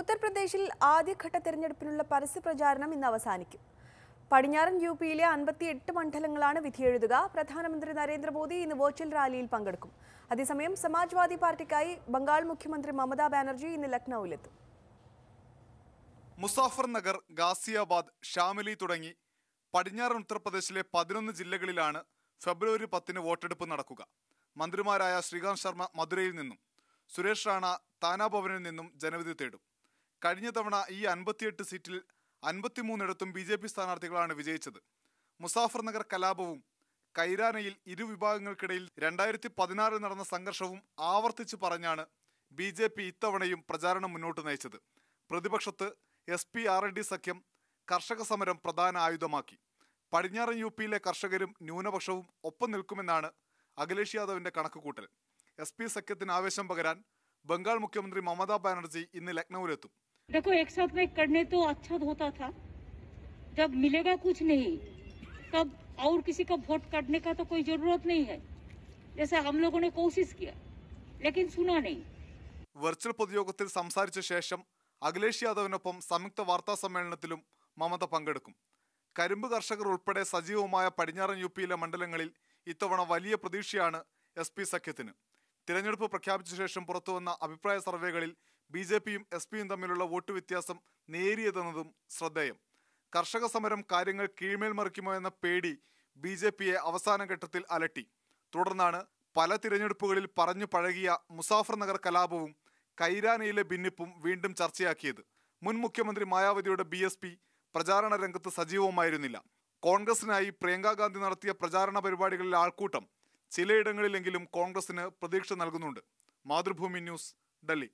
ഉത്തർപ്രദേശിൽ ആദ്യഘട്ട തെരഞ്ഞെടുപ്പിനുള്ള പരസ്യ പ്രചാരണം ഇന്ന് അവസാനിക്കും പടിഞ്ഞാറൻ യു പിയിലെ അൻപത്തിയെട്ട് മണ്ഡലങ്ങളാണ് വിധിയെഴുതുക പ്രധാനമന്ത്രി നരേന്ദ്രമോദി ഇന്ന് വെർച്വൽ റാലിയിൽ പങ്കെടുക്കും അതേസമയം സമാജ്വാദി പാർട്ടിക്കായി ബംഗാൾ മുഖ്യമന്ത്രി മമതാ ബാനർജി ഇന്ന് ലക്നൌവിലെത്തും മുസാഫർ നഗർ ഗാസിയാബാദ് ഷാമിലി തുടങ്ങി പടിഞ്ഞാറൻ ഉത്തർപ്രദേശിലെ പതിനൊന്ന് ജില്ലകളിലാണ് ഫെബ്രുവരി പത്തിന് വോട്ടെടുപ്പ് നടക്കുക മന്ത്രിമാരായ ശ്രീകാന്ത് ശർമ്മ മധുരയിൽ നിന്നും സുരേഷ് റാണ താനാഭവനിൽ നിന്നും ജനവിധി തേടും കഴിഞ്ഞ തവണ ഈ അൻപത്തിയെട്ട് സീറ്റിൽ അൻപത്തിമൂന്നിടത്തും ബി ജെ പി സ്ഥാനാർത്ഥികളാണ് വിജയിച്ചത് മുസാഫർ നഗർ കലാപവും കൈരാനയിൽ ഇരു വിഭാഗങ്ങൾക്കിടയിൽ രണ്ടായിരത്തി പതിനാറിൽ നടന്ന സംഘർഷവും ആവർത്തിച്ച് പറഞ്ഞാണ് ബി ജെ പി ഇത്തവണയും പ്രചാരണം മുന്നോട്ട് നയിച്ചത് പ്രതിപക്ഷത്ത് എസ് പി ആർ ഡി സഖ്യം കർഷക സമരം പ്രധാന ആയുധമാക്കി പടിഞ്ഞാറൻ യു പിയിലെ കർഷകരും ന്യൂനപക്ഷവും ഒപ്പം നിൽക്കുമെന്നാണ് അഖിലേഷ് യാദവിന്റെ കണക്കുകൂട്ടൽ എസ് പി സഖ്യത്തിന് ആവേശം പകരാൻ ബംഗാൾ മുഖ്യമന്ത്രി മമതാ ബാനർജി ഇന്ന് ലക്നൌവിലെത്തും देखो एक साथ में एक करने तो अच्छा होता था जब मिलेगा कुछ नहीं तब और किसी का वोट काटने का तो कोई जरूरत नहीं है जैसे हम लोगों ने कोशिश किया लेकिन सुना नहीं वर्चुअल प्रौद्योगिकी संचारित शेषम அகிலேಷಿಯದವನೊಪ್ಪ ಸಮಕ್ತ ವಾರ್ತಾ ಸಮ್ಮೇಳನತಲum মমতা ಪಂಗಡಕಂ ಕರುಂಬ ಕർഷಕರು ಉಲ್ಪಡೆ ಸಜೀವುಮಯ ಪಡಿಣರಣ ಯೂಪಿಲ ಮಂಡಲಗಳಲ್ಲಿ ಇತ್ತುವನ ವಲಿಯ ಪ್ರದೀಕ್ಷಿಯಾನ ಎಸ್ಪಿ ಸಖ್ಯತಿನ ತಿರೆನಡಪು ಪ್ರಕ್ಯಾಪಿಸುಷೇಷಂ ಪೂರ್ತುವನ ಅಭಿಪ್ರಾಯ ಸರ್ವೇಗಳಿಲ್ ബി ജെ പിയും എസ് പിയും തമ്മിലുള്ള വോട്ട് വ്യത്യാസം നേരിയതെന്നതും ശ്രദ്ധേയം കർഷക സമരം കാര്യങ്ങൾ കീഴ്മേൽ മറിക്കുമോ എന്ന പേടി ബി ജെ പിയെ അവസാന ഘട്ടത്തിൽ അലട്ടി തുടർന്നാണ് പല തിരഞ്ഞെടുപ്പുകളിൽ പറഞ്ഞു പഴകിയ മുസാഫർ നഗർ കലാപവും കൈരാനയിലെ ഭിന്നിപ്പും വീണ്ടും ചർച്ചയാക്കിയത് മുൻ മുഖ്യമന്ത്രി മായാവതിയുടെ ബി എസ് പി പ്രചാരണ രംഗത്ത് സജീവമായിരുന്നില്ല കോൺഗ്രസിനായി പ്രിയങ്കാ ഗാന്ധി നടത്തിയ പ്രചാരണ പരിപാടികളിലെ ആൾക്കൂട്ടം ചിലയിടങ്ങളിലെങ്കിലും കോൺഗ്രസിന് പ്രതീക്ഷ നൽകുന്നുണ്ട് മാതൃഭൂമി ന്യൂസ് ഡൽഹി